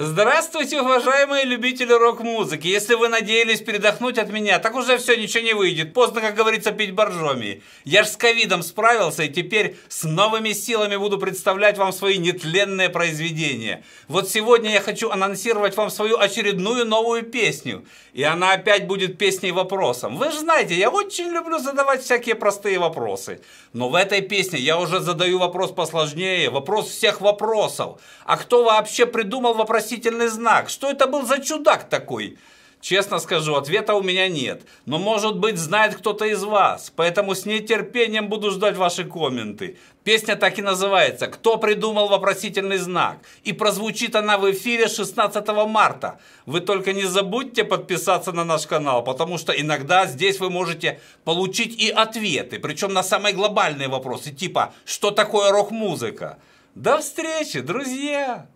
Здравствуйте, уважаемые любители рок-музыки. Если вы надеялись передохнуть от меня, так уже все, ничего не выйдет. Поздно, как говорится, пить боржоми. Я ж с ковидом справился, и теперь с новыми силами буду представлять вам свои нетленные произведения. Вот сегодня я хочу анонсировать вам свою очередную новую песню. И она опять будет песней-вопросом. Вы же знаете, я очень люблю задавать всякие простые вопросы. Но в этой песне я уже задаю вопрос посложнее, вопрос всех вопросов. А кто вообще придумал вопрос? вопросительный знак. Что это был за чудак такой? Честно скажу, ответа у меня нет. Но, может быть, знает кто-то из вас. Поэтому с нетерпением буду ждать ваши комменты. Песня так и называется «Кто придумал вопросительный знак?» И прозвучит она в эфире 16 марта. Вы только не забудьте подписаться на наш канал, потому что иногда здесь вы можете получить и ответы. Причем на самые глобальные вопросы, типа «Что такое рок-музыка?» До встречи, друзья!